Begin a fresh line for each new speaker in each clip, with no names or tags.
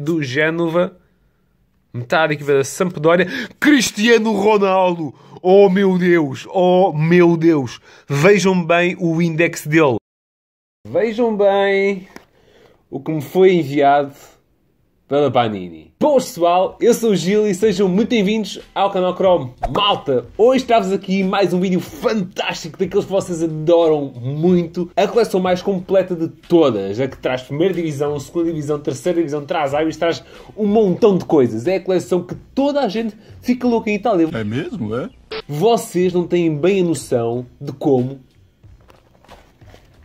do Génova, metade da equipa da Sampdoria, Cristiano Ronaldo! Oh meu Deus! Oh meu Deus! Vejam bem o index dele. Vejam bem o que me foi enviado pela Panini. Bom pessoal, eu sou o Gil e sejam muito bem-vindos ao canal Chrome. Malta, hoje trago-vos aqui mais um vídeo fantástico daqueles que vocês adoram muito. A coleção mais completa de todas, a que traz primeira divisão, segunda divisão, terceira divisão, traz áreas, traz um montão de coisas. É a coleção que toda a gente fica louca em Itália. É mesmo, é? Vocês não têm bem a noção de como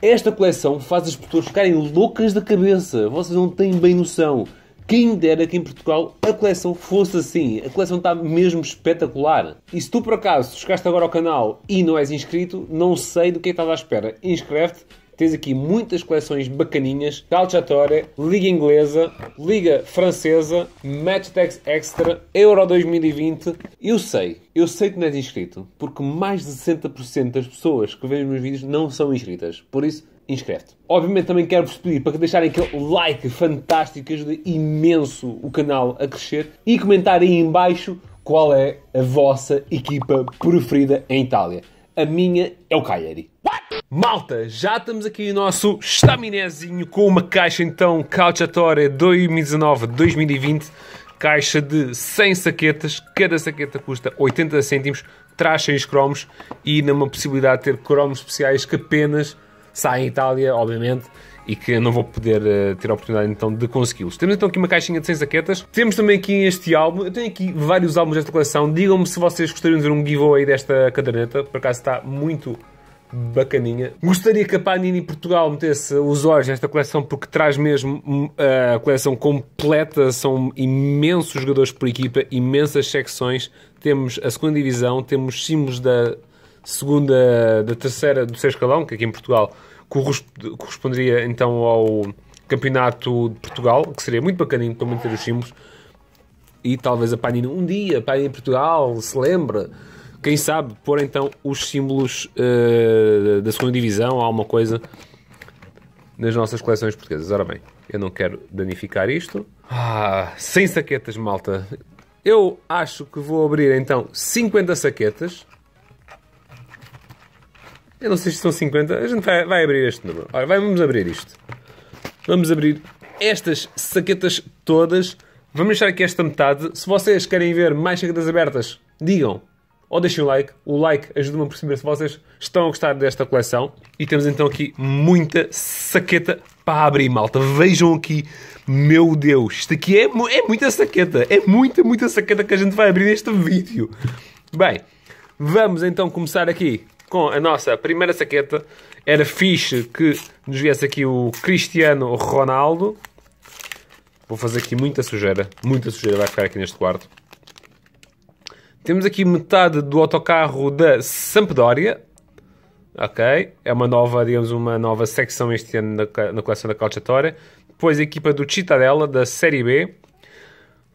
esta coleção faz as pessoas ficarem loucas da cabeça. Vocês não têm bem noção. Quem dera que em Portugal a coleção fosse assim. A coleção está mesmo espetacular. E se tu por acaso chegaste agora ao canal e não és inscrito, não sei do que, é estás à espera. Inscreve-te. Tens aqui muitas coleções bacaninhas: Calciatore, Liga Inglesa, Liga Francesa, Matchtex Extra, Euro 2020. Eu sei, eu sei que não és inscrito, porque mais de 60% das pessoas que veem os meus vídeos não são inscritas. Por isso, inscreve-te. Obviamente também quero-vos pedir para deixarem aquele like fantástico que ajuda imenso o canal a crescer e comentar aí embaixo qual é a vossa equipa preferida em Itália. A minha é o Cagliari. Malta, já estamos aqui no nosso estaminezinho com uma caixa então Calciatore 2019-2020 caixa de 100 saquetas, cada saqueta custa 80 cêntimos, traz 6 cromos e numa possibilidade de ter cromos especiais que apenas sai em Itália, obviamente, e que não vou poder uh, ter a oportunidade então de consegui-los. Temos então aqui uma caixinha de 100 jaquetas. Temos também aqui este álbum. Eu tenho aqui vários álbuns desta coleção. Digam-me se vocês gostariam de ver um giveaway desta caderneta. Por acaso está muito bacaninha. Gostaria que a Panini Portugal metesse os olhos nesta coleção porque traz mesmo hum, a coleção completa, são imensos jogadores por equipa, imensas secções. Temos a segunda divisão, temos símbolos da segunda, da terceira, do terceiro escalão, que aqui em Portugal corresponderia então ao Campeonato de Portugal, que seria muito bacaninho para manter os símbolos. E talvez a Panini um dia, a Panini Portugal, se lembra, quem sabe, pôr então os símbolos uh, da segunda divisão, alguma coisa nas nossas coleções portuguesas. Ora bem, eu não quero danificar isto. Ah, sem saquetas, malta. Eu acho que vou abrir então 50 saquetas eu não sei se são 50. A gente vai, vai abrir este número. Ora, vamos abrir isto. Vamos abrir estas saquetas todas. Vamos deixar aqui esta metade. Se vocês querem ver mais saquetas abertas, digam. Ou deixem o like. O like ajuda-me a perceber se vocês estão a gostar desta coleção. E temos então aqui muita saqueta para abrir, malta. Vejam aqui. Meu Deus. Isto aqui é, é muita saqueta. É muita, muita saqueta que a gente vai abrir neste vídeo. Bem, vamos então começar aqui com a nossa primeira saqueta. Era fixe que nos viesse aqui o Cristiano Ronaldo. Vou fazer aqui muita sujeira. Muita sujeira vai ficar aqui neste quarto. Temos aqui metade do autocarro da Sampdoria. Ok? É uma nova, digamos, uma nova secção este ano na, na coleção da Calciatória. Depois a equipa do Citadella, da Série B.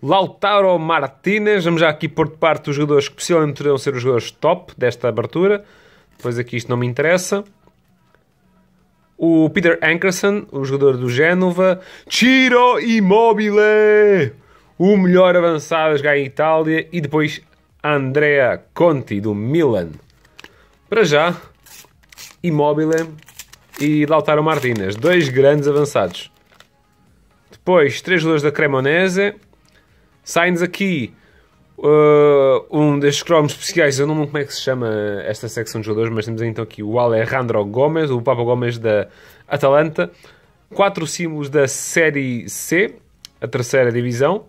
Lautaro Martinez. Vamos já aqui pôr de parte os jogadores que possivelmente poderão ser os jogadores top desta abertura. Depois aqui isto não me interessa. O Peter Ankerson, o jogador do Génova. Ciro Immobile! O melhor avançado a jogar em Itália. E depois Andrea Conti, do Milan. Para já, Immobile e Lautaro Martinez. Dois grandes avançados. Depois, três jogadores da Cremonese. Sainz aqui Uh, um destes cromos especiais, eu não lembro como é que se chama esta secção de jogadores, mas temos então aqui o Alejandro Gomes, o Papa Gomes da Atalanta, quatro símbolos da Série C, a terceira divisão,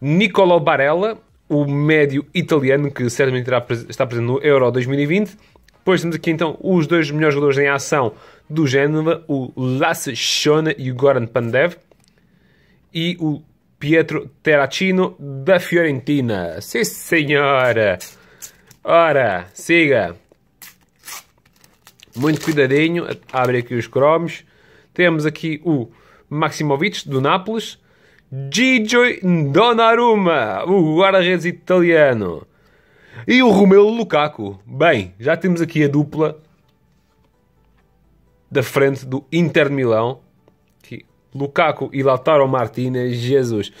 Nicolo Barella, o médio italiano que certamente está presente no Euro 2020. Depois temos aqui então os dois melhores jogadores em ação do Génova, o Lasse Schone e o Goran Pandev. E o Pietro Terracino da Fiorentina. Sim, senhora! Ora, siga! Muito cuidadinho, abre aqui os cromos. Temos aqui o Maximovic do Nápoles, Gigio Donnarumma, o guarda-redes italiano, e o Romelu Lukaku. Bem, já temos aqui a dupla da frente do Inter Milão Lukaku e Lautaro Martinez, Jesus.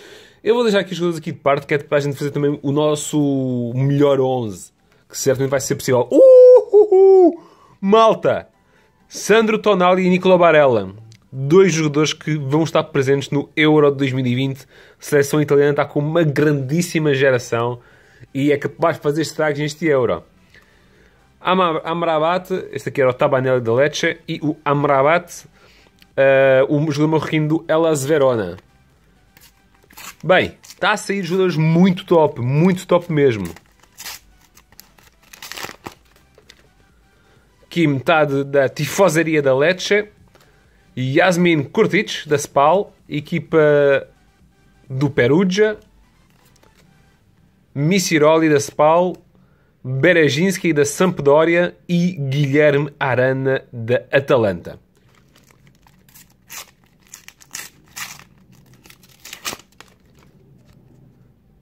Eu vou deixar aqui as coisas aqui de parte, que é para a gente fazer também o nosso melhor 11, que certamente vai ser possível. Uh, uh, Malta! Sandro Tonali e Nicola Barella. Dois jogadores que vão estar presentes no Euro de 2020. A seleção italiana está com uma grandíssima geração e é capaz de fazer estragos neste Euro. Amrabat, este aqui era o Tabanelli da Lecce, e o Amrabat uh, o jogador marroquino do Elas Verona. Bem, está a sair jogadores muito top, muito top mesmo. Aqui metade da tifosaria da Lecce. Yasmin Kurtic, da Spal. Equipa do Perugia. Missiroli, da Spal. Berezinski, da Sampdoria. E Guilherme Arana, da Atalanta.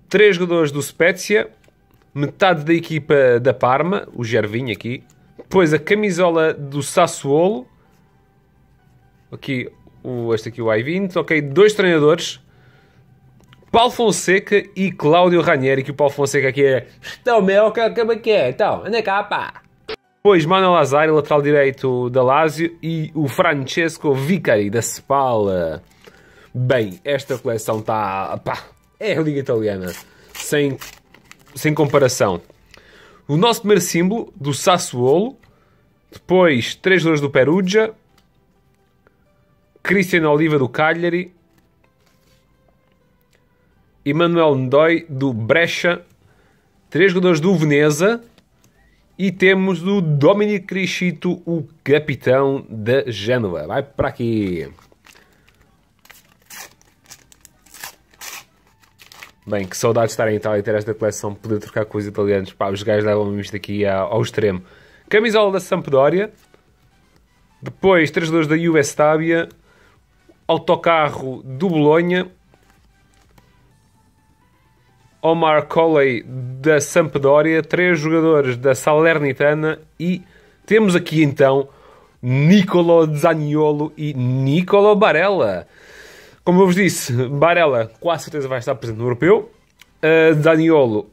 três jogadores do Spezia, metade da equipa da Parma, o Gervinho aqui, depois a camisola do Sassuolo, aqui o, este aqui o I-20, ok, dois treinadores, Paulo Fonseca e Cláudio Ranieri, que o Paulo Fonseca aqui é, então meu, como é que é, então, anda cá pá. Depois Manuel Lazari, lateral direito da Lazio e o Francesco Vicari da Spal. Bem, esta coleção está, pá, é a Liga Italiana, sem, sem comparação. O nosso primeiro símbolo, do Sassuolo, depois três jogadores do Perugia, Cristiano Oliva do Cagliari, e Manuel Ndoi do Brecha, três jogadores do Veneza, e temos o Dominic Crescito, o capitão da Génova. Vai para aqui. Bem, que saudade de estar em Itália e ter esta coleção, poder trocar com os italianos. Pá, os gajos levam-me isto aqui ao extremo. Camisola da Sampdoria. Depois, três jogadores da US Tabia. Autocarro do Bolonha. Omar Colley da Sampdoria. Três jogadores da Salernitana. E temos aqui então Nicolo Zaniolo e Nicolo Barella como eu vos disse, Barella quase certeza vai estar presente no Europeu. Uh, Daniolo,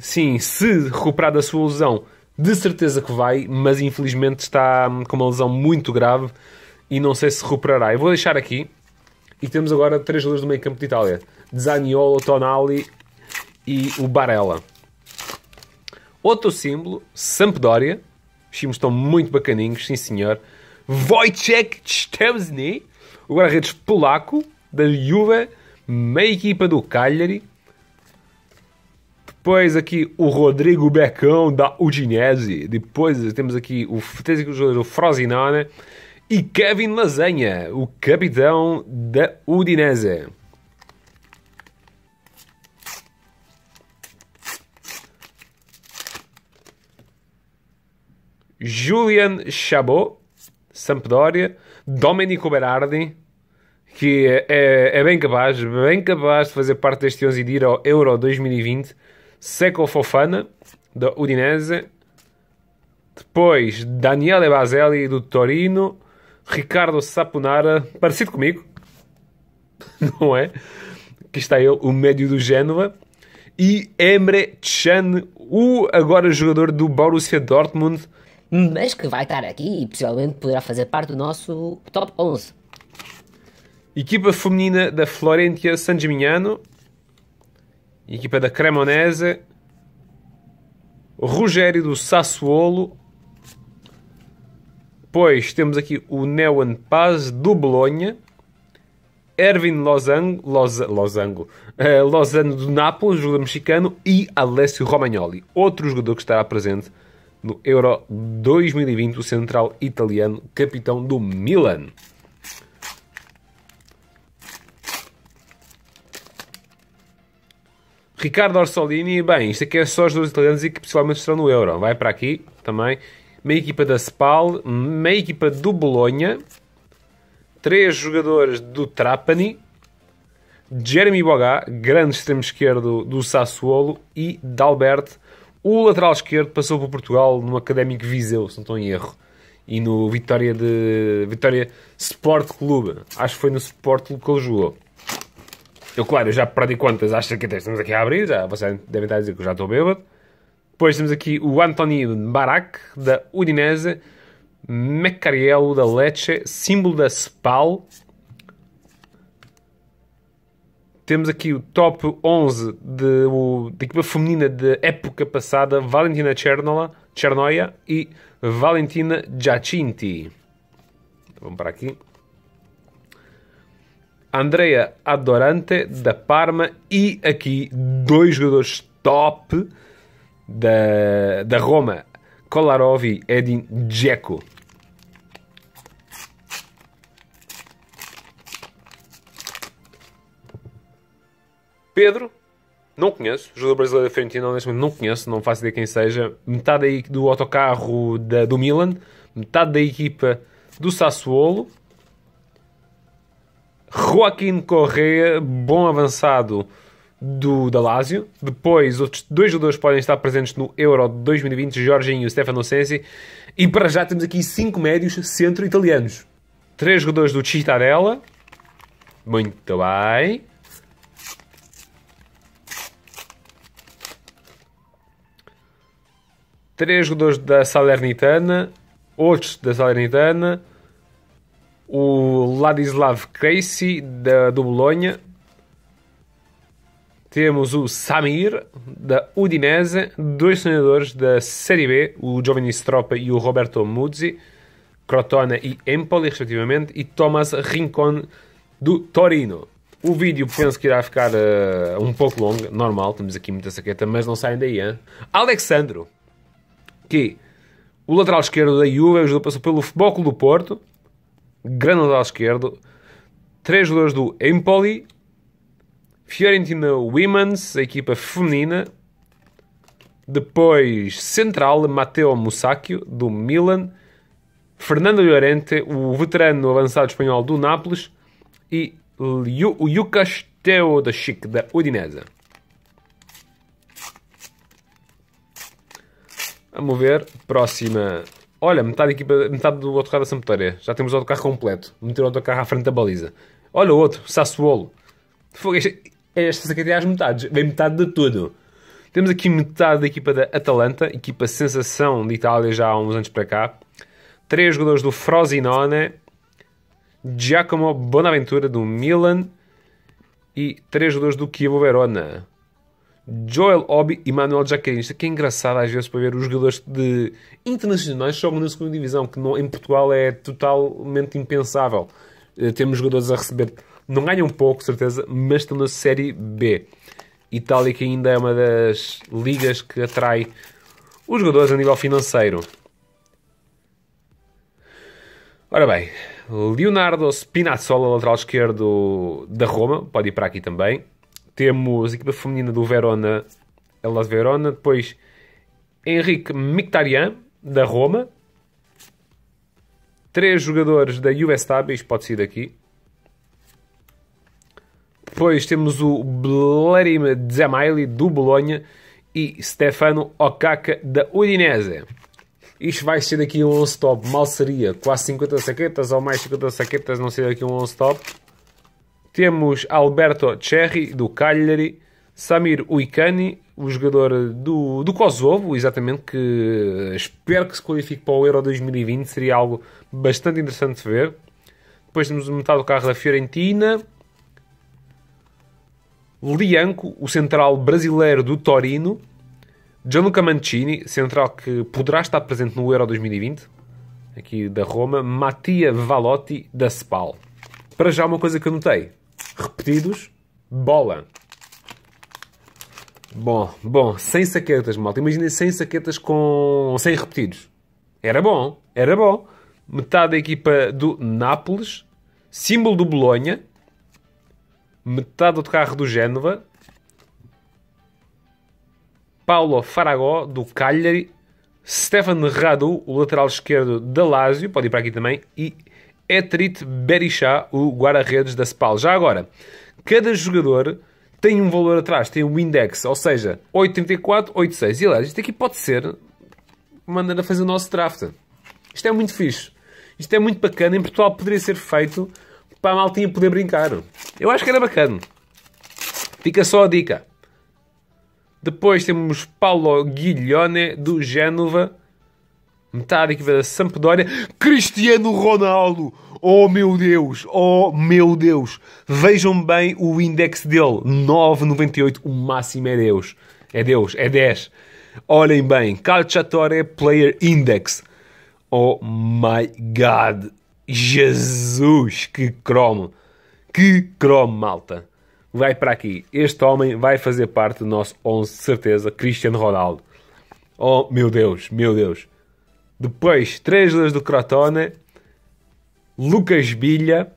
sim, se recuperar da sua lesão, de certeza que vai, mas infelizmente está com uma lesão muito grave e não sei se recuperará. Eu vou deixar aqui. E temos agora três jogadores do meio campo de Itália: Zaniolo, Tonali e o Barella. Outro símbolo, Sampdoria. Os times estão muito bacaninhos, sim senhor. Wojciech Szczesny, o guarda-redes polaco da Juve, meia equipa do Cagliari. Depois aqui o Rodrigo Becão da Udinese. Depois temos aqui o, o jogador Frosinone e Kevin Lasanha, o capitão da Udinese. Julian Chabot, Sampdoria, Domenico Berardi, que é, é, é, bem capaz, bem capaz de fazer parte deste 11 de ir ao Euro 2020. Seco Fofana, da Udinese. Depois, Daniele Baselli, do Torino. Ricardo Sapunara, parecido comigo, não é? Aqui está ele, o médio do Génova. E Emre Can, o agora jogador do Borussia Dortmund. Mas que vai estar aqui e possivelmente poderá fazer parte do nosso top 11. Equipa feminina da Florentia San Gimignano. Equipa da Cremonese. Rogério do Sassuolo. Depois temos aqui o Neon Paz do Bolonha. Erwin Losango, uh, eh, Lozano do Nápoles, jogador mexicano, e Alessio Romagnoli, outro jogador que estará presente no Euro 2020, o central italiano, capitão do Milan. Ricardo Orsolini, bem, isto aqui é só os dois italianos e que principalmente estão no Euro. Vai para aqui também. Meia equipa da Spal, meia equipa do Bolonha, três jogadores do Trapani, Jeremy Bogá, grande extremo esquerdo do Sassuolo, e Dalbert, o lateral esquerdo, passou por Portugal no Académico Viseu, se não estou em erro, e no Vitória de Vitória Sport Clube. Acho que foi no Sport Clube que ele jogou. Eu, claro, eu já perdi quantas às que estamos aqui a abrir, já vocês devem estar a dizer que eu já estou bêbado. Depois temos aqui o António Barak, da Udinese, Macariello da Lecce, símbolo da Spal. Temos aqui o top 11 de, o, da equipa feminina de época passada, Valentina Cernola, Cernoia e Valentina Giacinti. Vamos para aqui. Andrea Adorante da Parma e aqui dois jogadores top da, da Roma, e Edin Dzeko. Pedro, não conheço, jogador brasileiro da Fiorentina, honestamente não conheço, não faço ideia quem seja. Metade do autocarro da, do Milan, metade da equipa do Sassuolo, Joaquim Correa, bom avançado do, Dalásio. Depois, outros dois jogadores podem estar presentes no Euro 2020, Jorginho e Stefano Sensi. E para já temos aqui cinco médios centro-italianos. Três jogadores do Cittadella. Muito bem. Três jogadores da Salernitana. Outros da Salernitana o Ladislav Casey da, do Bolonha. Temos o Samir, da Udinese, dois sonhadores da Série B, o Giovanni Stropa e o Roberto Muzzi, Crotona e Empoli, respectivamente, e Thomas Rincon, do Torino. O vídeo penso que irá ficar uh, um pouco longo, normal, temos aqui muita saqueta, mas não saem daí, hein? Alexandro, que o lateral esquerdo da Juve, ajudou, passou pelo Futebol do Porto, grande lado esquerdo, três jogadores do Empoli, Fiorentina Women's, a equipa feminina, depois central, Mateo Musacchio, do Milan, Fernando Llorente, o veterano avançado espanhol do Nápoles, e o Lucas Teodosic, da Udinese. Vamos ver, próxima Olha, metade, equipa, metade do autocarro da Sampdoria. Já temos o autocarro completo. Meter o autocarro à frente da baliza. Olha o outro, Sassuolo. Fogo, esta sacaria as metades. Vem metade de tudo. Temos aqui metade da equipa da Atalanta, equipa sensação de Itália já há uns anos para cá. Três jogadores do Frosinone, Giacomo Bonaventura do Milan e três jogadores do Chievo Verona. Joel Obi e Manuel Jacarin. Isto é engraçado às vezes para ver os jogadores de internacionais jogam na segunda divisão, que não, em Portugal é totalmente impensável. Eh, temos jogadores a receber, não ganham pouco, certeza, mas estão na Série B. Itália que ainda é uma das ligas que atrai os jogadores a nível financeiro. Ora bem, Leonardo Spinazzola, lateral esquerdo da Roma, pode ir para aqui também temos a equipa feminina do Verona, Elas Verona, depois Henrique Mictarian, da Roma, três jogadores da US isto pode ser daqui. Depois temos o Blerim Zemaili, do Bolonha, e Stefano Okaka, da Udinese. Isto vai ser daqui um 11 top, mal seria, quase 50 saquetas ou mais 50 saquetas, não ser daqui um 11 top. Temos Alberto Cherry, do Cagliari, Samir Uikani, o jogador do, do Kosovo, exatamente, que eh, espero que se qualifique para o Euro 2020, seria algo bastante interessante de ver. Depois temos o metade do carro da Fiorentina. Lianco, o central brasileiro do Torino. Gianluca Mancini, central que poderá estar presente no Euro 2020, aqui da Roma. Mattia Valotti, da Spal. Para já, uma coisa que eu notei pedidos, bola. Bom, bom, sem saquetas, malta. Imagina sem saquetas com. sem repetidos. Era bom, era bom. Metade da equipa do Nápoles, símbolo do Bolonha, metade do carro do Génova, Paulo Faragó do Cagliari, Stefan Radu, o lateral esquerdo da Lazio, pode ir para aqui também, e Etrit Berixá, o guarda-redes da Spal. Já agora, cada jogador tem um valor atrás, tem um index, ou seja, 8,34, 8,6. E aliás, isto aqui pode ser maneira a fazer o nosso draft. Isto é muito fixe. Isto é muito bacana. Em Portugal poderia ser feito para a maltinha poder brincar. Eu acho que era bacana. Fica só a dica. Depois temos Paulo Guilhone, do Génova metade que veio da Sampdoria. Cristiano Ronaldo! Oh meu Deus! Oh meu Deus! Vejam bem o index dele: 9,98. O máximo é Deus. É Deus, é 10. Olhem bem: Calciatore Player Index. Oh my God! Jesus! Que cromo! Que cromo, malta! Vai para aqui. Este homem vai fazer parte do nosso 11, certeza. Cristiano Ronaldo. Oh meu Deus, meu Deus. Depois, três ajudas do Crotone, Lucas Bilha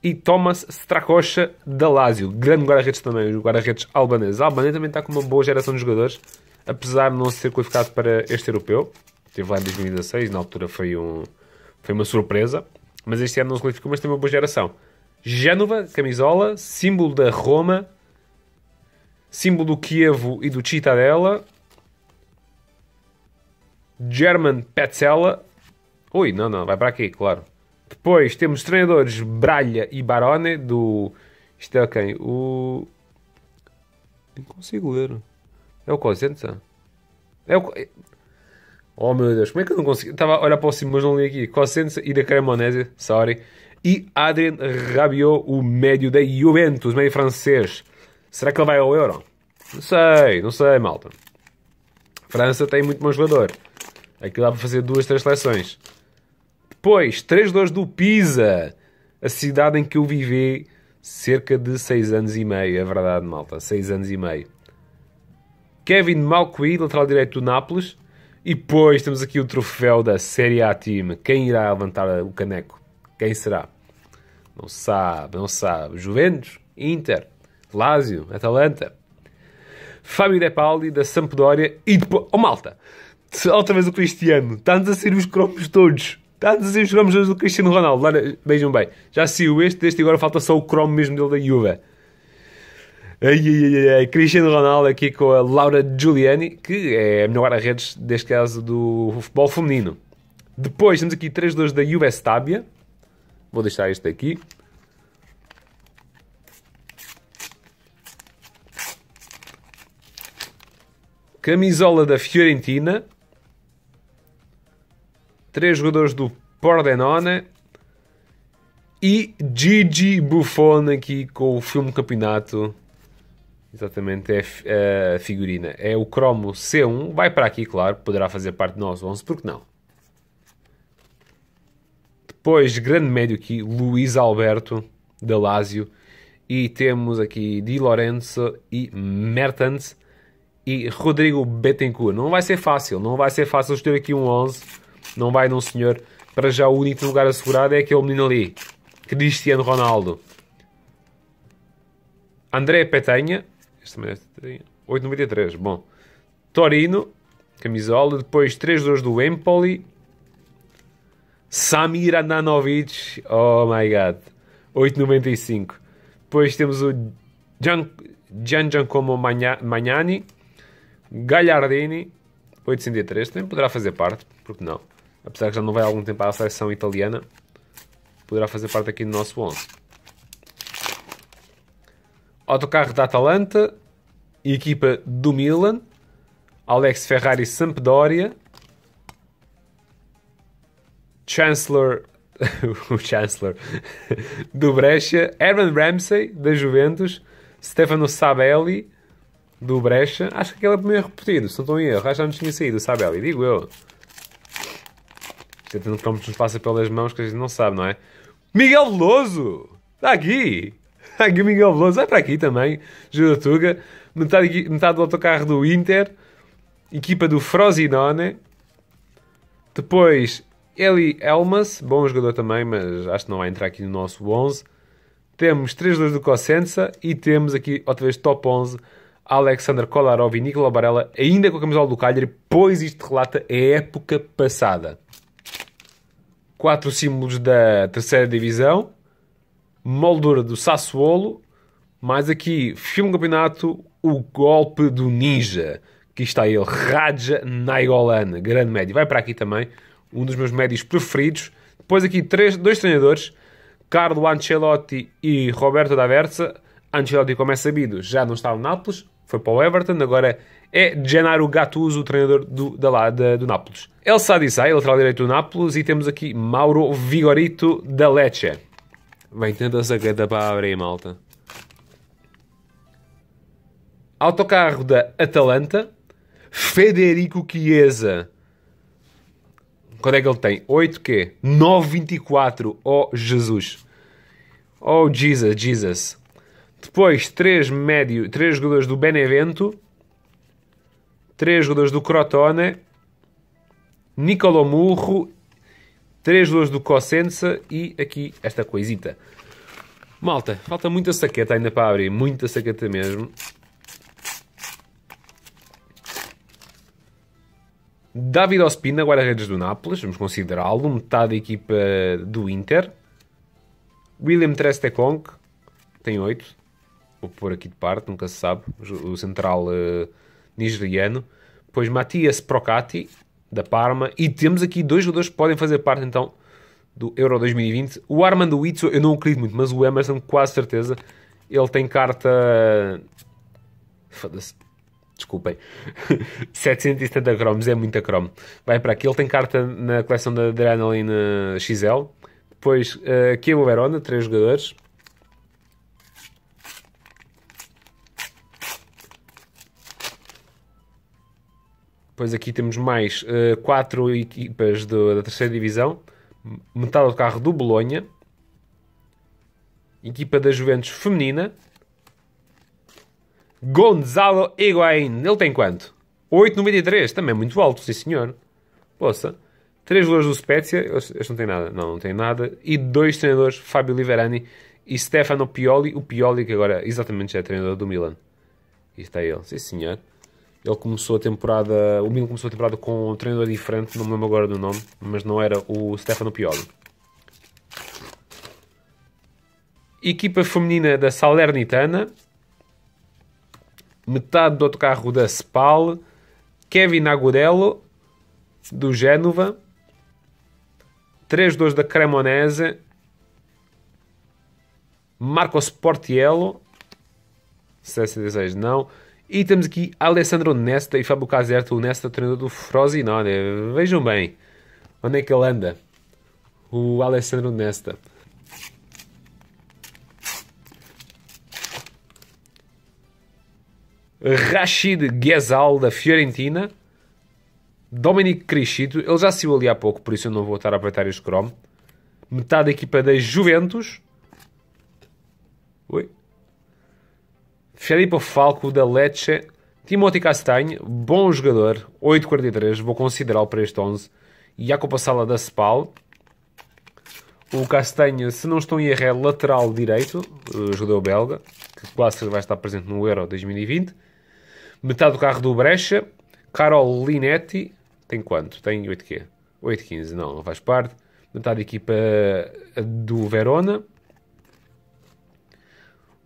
e Thomas Strakosha da Lazio. Grande guarda-redes também, o guarda-redes albanês. A Albânia também está com uma boa geração de jogadores, apesar de não ser qualificado para este europeu. Esteve lá em 2016, na altura foi, um, foi uma surpresa. Mas este ano não se qualificou, mas tem uma boa geração. Génova, camisola, símbolo da Roma, símbolo do Kievo e do Cittadella German Petzella. Ui, não, não, vai para aqui, claro. Depois temos treinadores Bralha e Barone, do. Isto é quem? O. Nem consigo ler. É o Cosenza? É o. Oh meu Deus, como é que eu não consigo? Estava a olhar para o cima, mas não li aqui. Cosenza e da Cremonese, sorry. E Adrien Rabiot, o médio da Juventus, meio francês. Será que ele vai ao Euro? Não sei, não sei, malta. França tem muito bom jogador. Aqui é dá para fazer duas, três seleções. Depois, três 2 do Pisa, a cidade em que eu vivi cerca de seis anos e meio. É verdade, malta, seis anos e meio. Kevin Malqui, lateral direito do Nápoles. E depois temos aqui o troféu da Série A Team. Quem irá levantar o caneco? Quem será? Não sabe, não sabe. Juventus, Inter, Lazio, Atalanta. Fábio Depaldi, da Sampdoria e depois... Oh, malta! Outra vez o Cristiano. Está-nos a sair os cromos todos. Está-nos a sair os cromos todos do Cristiano Ronaldo. Lá, vejam bem. Já saiu este, este agora falta só o cromo mesmo dele da Juve. Ai, ai, ai, Cristiano Ronaldo aqui com a Laura Giuliani, que é a melhor guarda-redes, deste caso, do futebol feminino. Depois temos aqui 3-2 da Juve Stabia. Vou deixar este aqui. Camisola da Fiorentina três jogadores do Pordenone e Gigi Buffon aqui com o filme campeonato. Exatamente, é a é figurina. É o cromo C1. Vai para aqui, claro. Poderá fazer parte de nós 11, porque não? Depois, grande médio aqui, Luiz Alberto, da Lazio. E temos aqui Di Lorenzo e Mertens e Rodrigo Betancourt. Não vai ser fácil, não vai ser fácil ter aqui um 11 não vai, não, senhor. Para já, o único lugar assegurado é aquele menino ali, Cristiano Ronaldo. André Petanha, este também deve ter 8,93. Bom, Torino, camisola. Depois, 3-2 do Empoli. Samir Andanovic. oh my god, 8,95. Depois temos o Gian, Gian Giacomo Magnani, Gagliardini, 8,63. também poderá fazer parte, porque não? apesar que já não vai há algum tempo à seleção italiana, poderá fazer parte aqui do nosso 11. Autocarro da Atalanta, equipa do Milan, Alex Ferrari Sampdoria, Chancellor, o Chancellor do Brescia, Aaron Ramsey da Juventus, Stefano Sabelli do Brescia, acho que aquele é o primeiro repetido, se não estou em erro, acho que já nos tinha saído o Sabelli, digo eu. Portanto, não como nos passa pelas mãos que a gente não sabe, não é? Miguel Veloso! Está aqui! Está aqui o Miguel Veloso. Vai para aqui também, Juratuga. Metade, metade do autocarro do Inter. Equipa do Frosinone. Depois, Eli Elmas. Bom jogador também, mas acho que não vai entrar aqui no nosso 11. Temos 3 2 do Cosenza. E temos aqui, outra vez, top 11. Alexander Kolarov e Nicola Barella, ainda com a camisola do Cagliari, pois isto relata a época passada quatro símbolos da terceira divisão, moldura do Sassuolo, mais aqui, filme campeonato, o golpe do ninja. Aqui está ele, Raja Naigolan, grande médio. Vai para aqui também, um dos meus médios preferidos. Depois aqui três, dois treinadores, Carlo Ancelotti e Roberto Versa. Ancelotti, como é sabido, já não está no Nápoles, foi para o Everton, agora é Gennaro Gattuso, o treinador do, da lá, da, do Nápoles. El Sadisai, lateral direito do Nápoles, e temos aqui Mauro Vigorito da Lecce. Vem tendo a zagada para abrir, malta. Autocarro da Atalanta, Federico Chiesa. Quando é que ele tem? 8 quê? 9,24. Oh, Jesus. Oh, Jesus, Jesus. Depois, 3 médio, 3 jogadores do Benevento três jogadores do Crotone, Nicolò Murro, três jogadores do Cosenza e aqui esta coisita. Malta, falta muita saqueta ainda para abrir, muita saqueta mesmo. David Ospina, guarda-redes do Nápoles, vamos considerá-lo, metade da equipa do Inter. William Trestecong, tem 8. Vou pôr aqui de parte, nunca se sabe. O central uh, nigeriano, depois Matias Procati, da Parma, e temos aqui dois jogadores que podem fazer parte então do Euro 2020. O Armando Itzo, eu não acredito muito, mas o Emerson, quase certeza, ele tem carta. Foda-se. Desculpem. 770 cromos, é muita cromo. Vai para aqui, ele tem carta na coleção da Adrenaline XL. Depois, uh, eh, Kiel Verona, três jogadores. pois aqui temos mais uh, quatro equipas do, da terceira divisão. Metade do carro do Bolonha. Equipa da Juventus feminina. Gonzalo Higuaín. Ele tem quanto? 8,93. Também muito alto, sim senhor. Poça. Três jogadores do Spezia. Este não tem nada. Não, não tem nada. E dois treinadores. Fábio Liverani e Stefano Pioli. O Pioli que agora exatamente já é treinador do Milan. E está ele. Sim senhor. Ele começou a temporada, o Milan começou a temporada com um treinador diferente, não me lembro agora do nome, mas não era o Stefano Pioli. Equipa feminina da Salernitana, metade do autocarro da Spal, Kevin Agurello do Génova, 3-2 da Cremonese, Marcos Portiello, 66 é assim não, e temos aqui Alessandro Nesta e Fábio Caserta, o Nesta treinador do Frosinone. Vejam bem onde é que ele anda. O Alessandro Nesta. Rashid Ghezal da Fiorentina. Dominic Crescito, ele já saiu ali há pouco, por isso eu não vou estar a apertar este Chrome. Metade da equipa da Juventus. Oi? Filipe Falco da Lecce, Timothy Castanho, bom jogador, 8.43, vou considerá-lo para este 11. Jacopo Sala da Spal. O Castanho, se não estou em erro, é lateral direito, eh, judeu belga, que quase vai estar presente no Euro 2020. Metade do carro do Brecha. Carol Linetti, tem quanto? Tem 8 quê? 8.15, não, não faz parte. Metade da equipa eh, do Verona.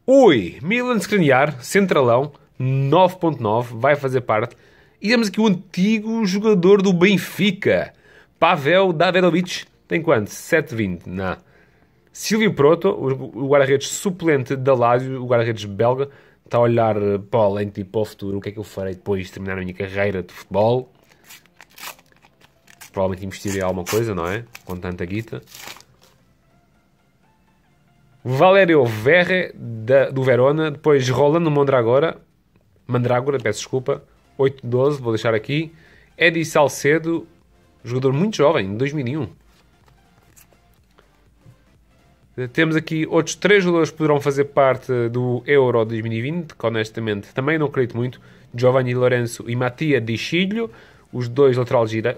Ui, Milan Skriniar, centralão, 9.9, vai fazer parte. E temos aqui o antigo jogador do Benfica, Pavel Davidovic, tem quanto? 7.20, não. Silvio Proto, o guarda-redes suplente da Lazio, o guarda-redes belga, está a olhar para o além e para o futuro. O que é que eu farei depois de terminar a minha carreira de futebol? Provavelmente investirei em alguma coisa, não é? Com tanta guita. Valério Verre, da, do Verona. Depois Rolando Mondragora, Mandragora, peço desculpa, 8-12, vou deixar aqui. Eddie Salcedo, jogador muito jovem, 2001. Temos aqui outros três jogadores que poderão fazer parte do Euro 2020, que honestamente também não acredito muito. Giovanni Lorenzo e Matia Di Chiglio, os dois,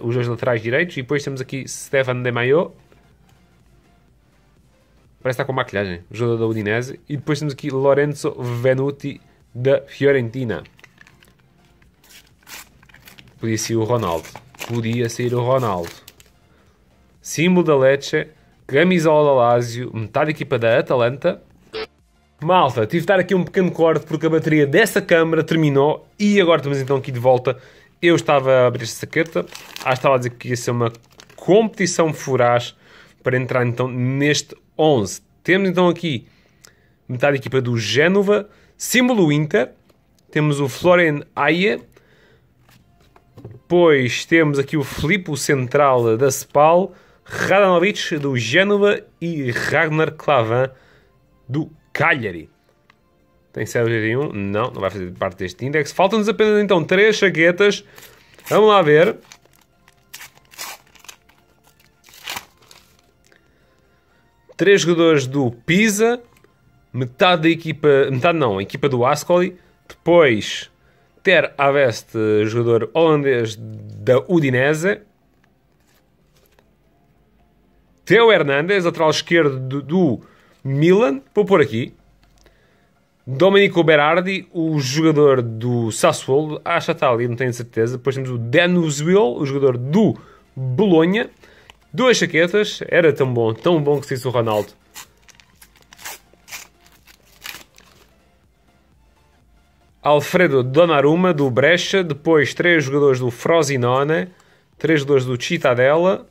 os dois laterais direitos. E depois temos aqui Stefan De Maio, parece estar tá com maquilhagem, jogador da Udinese. E depois temos aqui Lorenzo Venuti da Fiorentina. Podia ser o Ronaldo. Podia ser o Ronaldo. Símbolo da Lecce, camisola Lazio, metade equipa da Atalanta. Malta, tive de dar aqui um pequeno corte porque a bateria dessa câmara terminou e agora estamos então aqui de volta. Eu estava a abrir esta saqueta, ah, estava a dizer que ia ser uma competição furaz para entrar então neste 11. Temos então aqui metade da equipa do Génova, símbolo Inter, temos o Florian Aie, depois temos aqui o Filipe, central da Spal, Radanovic do Génova e Ragnar Klavan do Cagliari. Tem CLG1? Não, não vai fazer parte deste index. Faltam-nos apenas então três chaquetas. Vamos lá ver. três jogadores do Pisa, metade da equipa, metade não, a equipa do Ascoli, depois Ter Avest, jogador holandês da Udinese, Teo Hernandes, lateral esquerdo do, do Milan, vou pôr aqui, Domenico Berardi, o jogador do Sassuolo, acho que está ali, não tenho certeza, depois temos o Dan o jogador do Bolonha, Duas jaquetas, era tão bom, tão bom que se disse o Ronaldo. Alfredo Donnarumma, do Brecha, depois três jogadores do Frosinone, três jogadores do Citadella.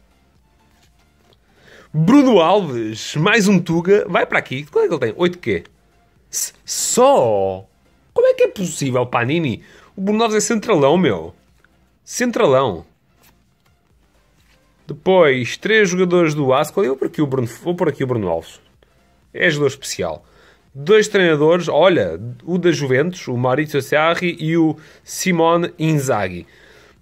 Bruno Alves, mais um Tuga, vai para aqui. Quanto é que ele tem? 8 quê? Só? Como é que é possível, Panini? O Bruno Alves é centralão, meu. Centralão. Depois, três jogadores do Ascoli. Eu vou por aqui o Bruno, vou por aqui o Bruno Alves. É jogador especial. Dois treinadores, olha, o da Juventus, o Maurizio Sarri e o Simone Inzaghi.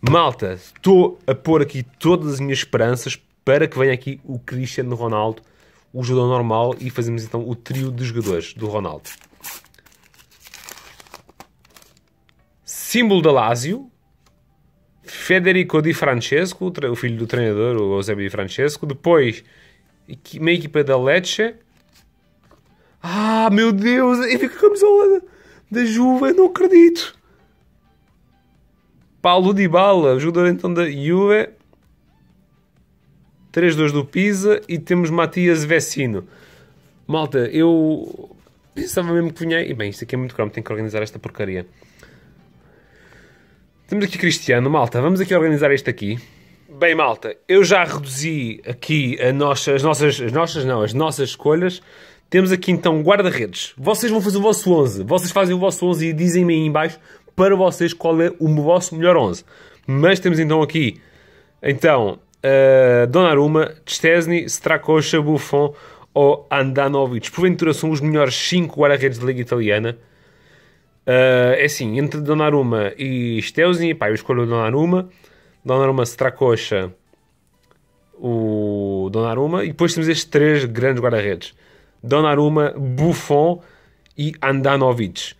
Malta, estou a pôr aqui todas as minhas esperanças para que venha aqui o Cristiano Ronaldo, o jogador normal, e fazemos então o trio de jogadores do Ronaldo. Símbolo da Lazio, Federico Di Francesco, o filho do treinador, o Eusebio Di Francesco. Depois, uma equipa da Lecce. Ah, meu Deus! E fica a camisola da, da Juve, não acredito! Paulo Di Bala, jogador então da Juve. 3-2 do Pisa e temos Matias Vecino. Malta, eu pensava mesmo que vinha... E bem, isto aqui é muito cromo, tenho que organizar esta porcaria. Temos aqui Cristiano, malta, vamos aqui organizar isto aqui. Bem, malta, eu já reduzi aqui nossa, as nossas, as nossas não, as nossas escolhas. Temos aqui então guarda-redes. Vocês vão fazer o vosso 11. Vocês fazem o vosso 11 e dizem-me aí embaixo para vocês qual é o vosso melhor 11. Mas temos então aqui, então, uh, Donnarumma, Chesney, Strakosha, Buffon ou Andanovic. Porventura são os melhores 5 guarda-redes da Liga Italiana. Uh, é assim, entre Donnarumma e Steuzi, pá, eu escolho o Donnarumma. Donnarumma se o Donnarumma. E depois temos estes três grandes guarda-redes. Donnarumma, Buffon e Andanovic.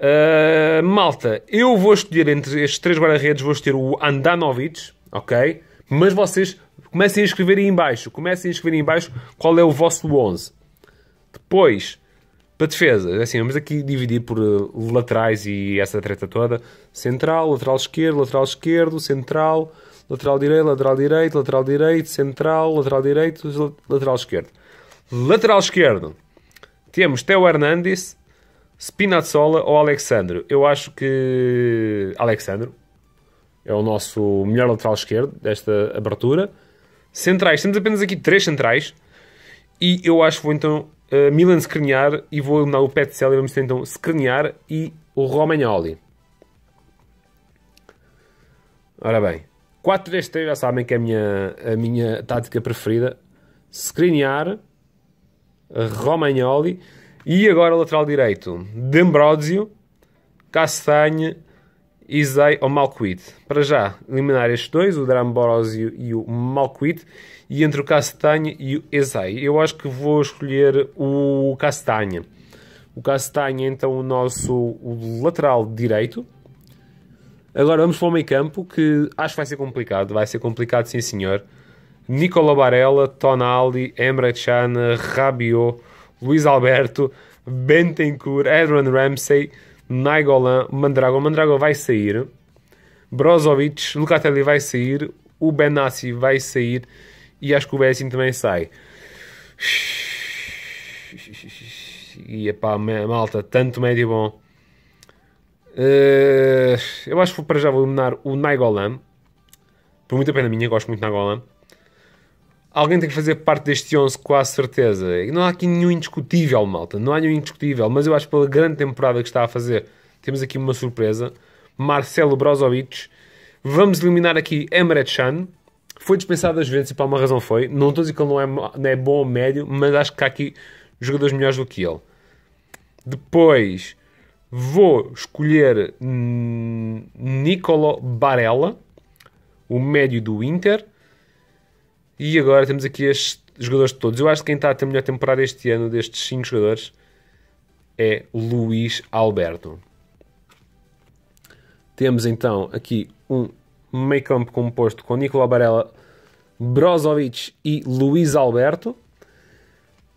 Uh, malta, eu vou escolher entre estes três guarda-redes, vou escolher o Andanovic, ok? Mas vocês comecem a escrever aí em baixo, comecem a escrever aí em baixo qual é o vosso 11. Depois, para defesa, é assim, vamos aqui dividir por eh, laterais e essa treta toda. Central, lateral esquerdo, lateral esquerdo, central, lateral direito, lateral direito, lateral direito, central, lateral direito, lateral esquerdo. Lateral esquerdo, temos Teo Hernandes, Spinazzola ou Alexandre. Eu acho que Alexandre é o nosso melhor lateral esquerdo desta abertura. Centrais, temos apenas aqui três centrais. E eu acho que vou então eh, Milan Skriniar e vou eliminar o Petzel e vamos ter então Skriniar e o Romagnoli. Ora bem, 4-3-3 já sabem que é a minha, a minha tática preferida. Skriniar, Romagnoli e agora lateral direito, D'Ambrosio, Castanhe Izei ou Malquit. Para já, eliminar estes dois, o Dramboros e o Malquit, e entre o Castanha e o Izei. Eu acho que vou escolher o Castanha. O Castanha, então, o nosso o lateral direito. Agora vamos para o meio campo, que acho que vai ser complicado. Vai ser complicado, sim senhor. Nicola Barella, Tonali, Emre Can, Rabiot, Luiz Alberto, Bentancur, Aaron Ramsey... Naigolan, Mandragon. Mandragon vai sair. Brozovic, Lucatelli vai sair. O Benassi vai sair. E acho que o Bessin também sai. E epá, malta, tanto médio bom. Eh, eu acho que para já vou eliminar o Naigolan. Por muita pena minha, gosto muito de Naigolan alguém tem que fazer parte deste 11 com a certeza. E não há aqui nenhum indiscutível, malta. Não há nenhum indiscutível. Mas eu acho que pela grande temporada que está a fazer, temos aqui uma surpresa. Marcelo Brozovic. Vamos eliminar aqui Emre Can. Foi dispensado das Juventus e para uma razão foi. Não estou a dizer que ele não é, não é bom ou médio, mas acho que há aqui jogadores melhores do que ele. Depois vou escolher Nicolo Barella, o médio do Inter. E agora temos aqui estes jogadores todos. Eu acho que quem está a ter melhor temporada este ano destes 5 jogadores é Luís Alberto. Temos então aqui um meio campo composto com Nicolau Barella, Brozovic e Luís Alberto.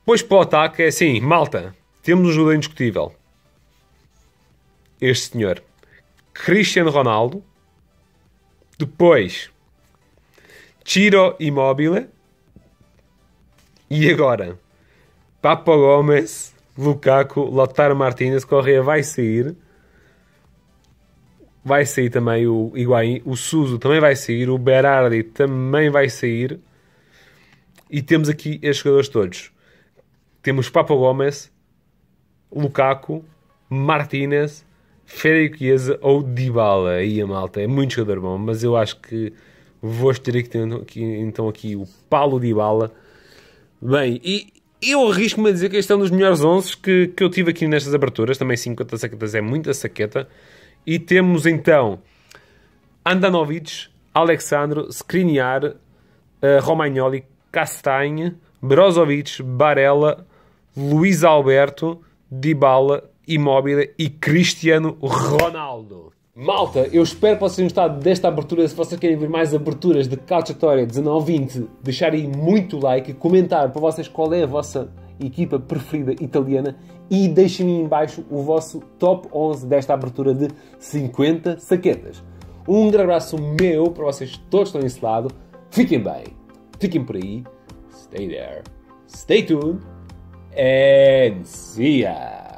Pois para o ataque é assim, malta, temos um jogador indiscutível. Este senhor. Cristiano Ronaldo. Depois, Ciro Immobile. E agora? Papa Gomes, Lukaku, Lautaro Martínez, Correia vai sair. Vai sair também o Higuaín, o Suso também vai sair, o Berardi também vai sair. E temos aqui estes jogadores todos. Temos Papa Gomes, Lukaku, Martínez, Federico Chiesa ou Dybala. Aí a malta é muito jogador bom, mas eu acho que Vou ter aqui, aqui, então aqui o Paulo de Bala. Bem, e eu arrisco-me a dizer que este é um dos melhores 11 que, que eu tive aqui nestas aberturas. Também 50 saquetas é muita saqueta. E temos então Andanovic, Alexandro, Skriniar, uh, Romagnoli, Castanha, Brozovic, Barella, Luiz Alberto, Dybala, Immobile e Cristiano Ronaldo. Malta, eu espero que vocês tenham gostado desta abertura. Se vocês querem ver mais aberturas de Couchatória 1920, deixarem muito like, comentar para vocês qual é a vossa equipa preferida italiana e deixem-me embaixo o vosso top 11 desta abertura de 50 saquetas. Um grande abraço meu para vocês todos que estão desse lado. Fiquem bem, fiquem por aí. Stay there, stay tuned and see ya!